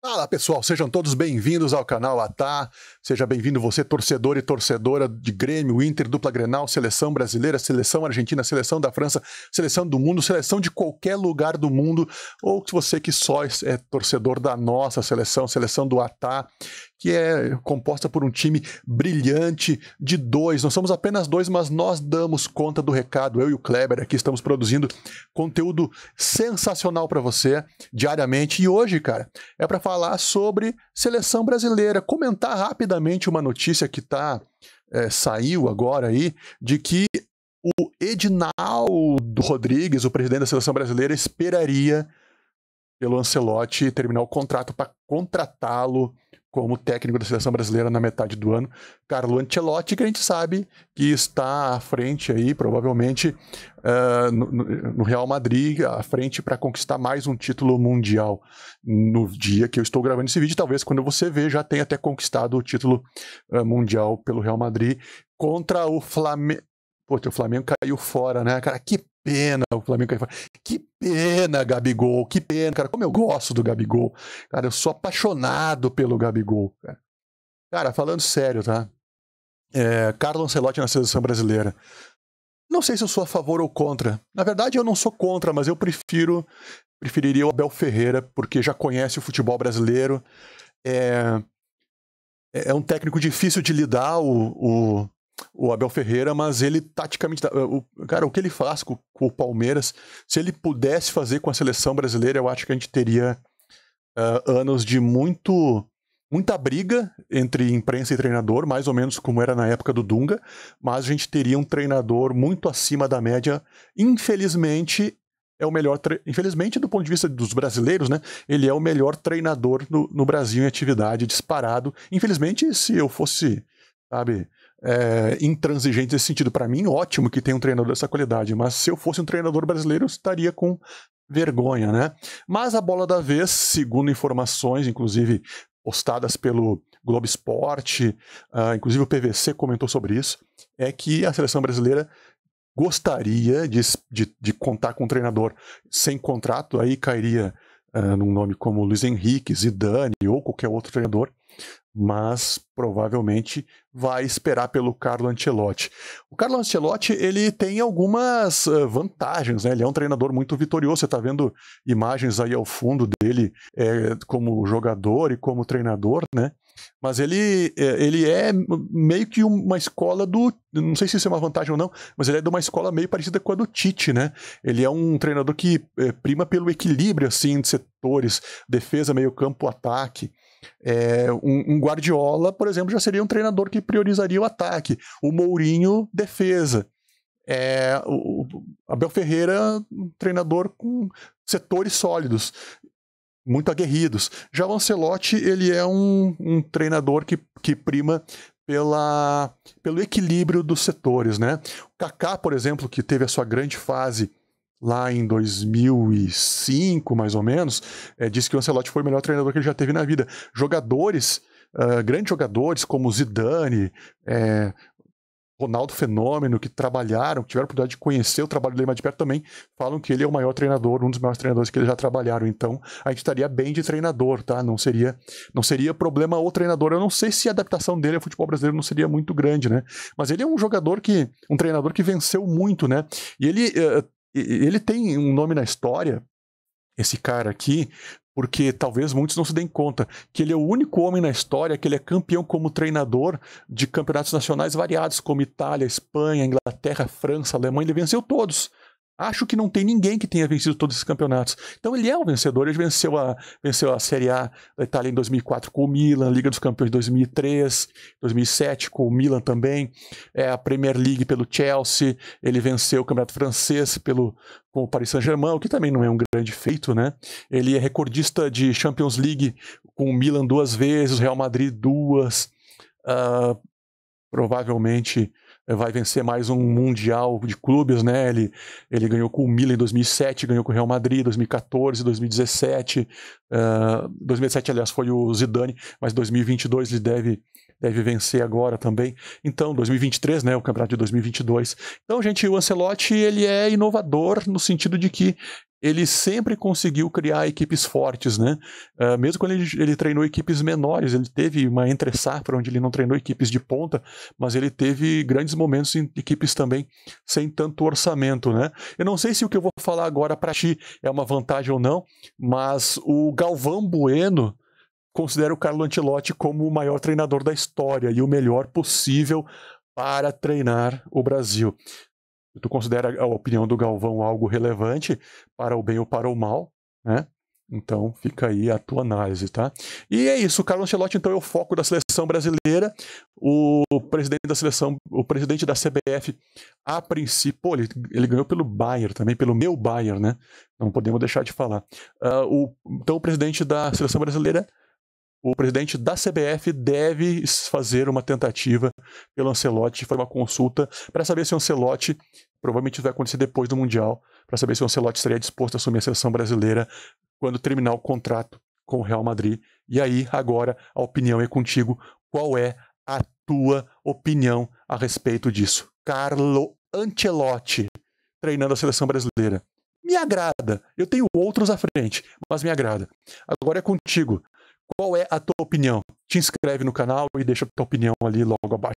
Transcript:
Fala pessoal, sejam todos bem-vindos ao canal Atá. Seja bem-vindo você, torcedor e torcedora de Grêmio, Inter, Dupla Grenal, Seleção Brasileira, Seleção Argentina, Seleção da França, Seleção do Mundo, Seleção de qualquer lugar do mundo, ou você que só é torcedor da nossa seleção, Seleção do Atá que é composta por um time brilhante de dois. Nós somos apenas dois, mas nós damos conta do recado. Eu e o Kleber aqui estamos produzindo conteúdo sensacional para você diariamente. E hoje, cara, é para falar sobre seleção brasileira, comentar rapidamente uma notícia que tá é, saiu agora aí de que o Edinaldo Rodrigues, o presidente da seleção brasileira, esperaria pelo Ancelotti terminar o contrato para contratá-lo como técnico da seleção brasileira na metade do ano. Carlo Ancelotti, que a gente sabe que está à frente aí, provavelmente, uh, no, no, Real Madrid, à frente para conquistar mais um título mundial. No dia que eu estou gravando esse vídeo, talvez quando você vê, já tenha até conquistado o título uh, mundial pelo Real Madrid contra o Flamengo. Pô, o Flamengo caiu fora, né, cara? Que pena o Flamengo caiu fora. Que pena, Gabigol, que pena, cara. Como eu gosto do Gabigol. Cara, eu sou apaixonado pelo Gabigol, cara. Cara, falando sério, tá? É, Carlos Ancelotti na seleção brasileira. Não sei se eu sou a favor ou contra. Na verdade, eu não sou contra, mas eu prefiro preferiria o Abel Ferreira, porque já conhece o futebol brasileiro. É, é um técnico difícil de lidar, o, o, o Abel Ferreira, mas ele taticamente. O, cara, o que ele faz com, com, o Palmeiras, se ele pudesse fazer com a seleção brasileira, eu acho que a gente teria uh, anos de muito. Muita briga entre imprensa e treinador, mais ou menos como era na época do Dunga, mas a gente teria um treinador muito acima da média. Infelizmente, é o melhor. Infelizmente, do ponto de vista dos brasileiros, né? Ele é o melhor treinador no, no Brasil em atividade, disparado. Infelizmente, se eu fosse, sabe, é, intransigente nesse sentido. Para mim, ótimo que tenha um treinador dessa qualidade, mas se eu fosse um treinador brasileiro, eu estaria com vergonha, né? Mas a bola da vez, segundo informações, inclusive postadas pelo Globo Esporte, uh, inclusive o PVC comentou sobre isso, é que a seleção brasileira gostaria de, de, de contar com um treinador sem contrato, aí cairia uh, num nome como Luiz Henrique, Zidane ou qualquer outro treinador, mas provavelmente vai esperar pelo Carlo Ancelotti. O Carlo Ancelotti ele tem algumas eh, vantagens, né? ele é um treinador muito vitorioso. Você está vendo imagens aí ao fundo dele é, como jogador e como treinador, né? Mas ele, eh, ele é meio que uma escola do. Não sei se isso é uma vantagem ou não, mas ele é de uma escola meio parecida com a do Tite, né? Ele é um treinador que prima pelo equilíbrio, assim, de você setores, defesa, meio campo, ataque. É, um, um, Guardiola, por exemplo, já seria um treinador que priorizaria o ataque. O Mourinho, defesa. É, o, o Abel Ferreira, um treinador com setores sólidos, muito aguerridos. Já o Ancelotti, ele é um, um treinador que, que prima pela, pelo equilíbrio dos setores, né? O Kaká, por exemplo, que teve a sua grande fase lá em 2005, mais ou menos, é, eh, disse que o Ancelotti foi o melhor treinador que ele já teve na vida. Jogadores, uh, grandes jogadores como Zidane, é, Ronaldo Fenômeno, que trabalharam, que tiveram a oportunidade de conhecer o trabalho dele mais de perto também, falam que ele é o maior treinador, um dos maiores treinadores que eles já trabalharam. Então, a gente estaria bem de treinador, tá? Não seria, não seria problema o treinador. Eu não sei se a adaptação dele ao futebol brasileiro não seria muito grande, né? Mas ele é um jogador que, um treinador que venceu muito, né? E ele uh, ele tem um nome na história, esse cara aqui, porque talvez muitos não se deem conta que ele é o único homem na história que ele é campeão como treinador de campeonatos nacionais variados, como Itália, Espanha, Inglaterra, França, Alemanha, ele venceu todos. Acho que não tem ninguém que tenha vencido todos esses campeonatos. Então ele é um vencedor. Ele venceu a, venceu a Série A da Itália em 2004 com o Milan, Liga dos Campeões em 2003, 2007 com o Milan também, é, a Premier League pelo Chelsea. Ele venceu o Campeonato Francês pelo, com o Paris Saint-Germain, o que também não é um grande feito, né? Ele é recordista de Champions League com o Milan duas vezes, o Real Madrid duas. Uh, provavelmente vai vencer mais um Mundial de clubes, né? Ele, ele ganhou com o Milan em 2007, ganhou com o Real Madrid em 2014, 2017. Uh, 2017, aliás, foi o Zidane, mas 2022 ele deve, deve vencer agora também. Então, 2023, né? O campeonato de 2022. Então, gente, o Ancelotti, ele é inovador no sentido de que ele sempre conseguiu criar equipes fortes, né? Uh, mesmo quando ele, ele, treinou equipes menores, ele teve uma entre safra onde ele não treinou equipes de ponta, mas ele teve grandes momentos em equipes também sem tanto orçamento, né? Eu não sei se o que eu vou falar agora para ti é uma vantagem ou não, mas o Galvão Bueno considera o Carlo Ancelotti como o maior treinador da história e o melhor possível para treinar o Brasil tu considera a opinião do Galvão algo relevante para o bem ou para o mal, né? Então fica aí a tua análise, tá? E é isso, o Carlos Ancelotti então é o foco da seleção brasileira. O presidente da seleção, o presidente da CBF, a princípio, ele, ele, ganhou pelo Bayern também, pelo meu Bayern, né? Não podemos deixar de falar. Uh, o, então o presidente da seleção brasileira o presidente da CBF deve fazer uma tentativa pelo Ancelotti, fazer uma consulta para saber se o Ancelotti, provavelmente vai acontecer depois do Mundial, para saber se o Ancelotti estaria disposto a assumir a seleção brasileira quando terminar o contrato com o Real Madrid. E aí, agora, a opinião é contigo. Qual é a tua opinião a respeito disso? Carlo Ancelotti, treinando a seleção brasileira. Me agrada. Eu tenho outros à frente, mas me agrada. Agora é contigo. Qual é a tua opinião? Te inscreve no canal e deixa a tua opinião ali logo abaixo.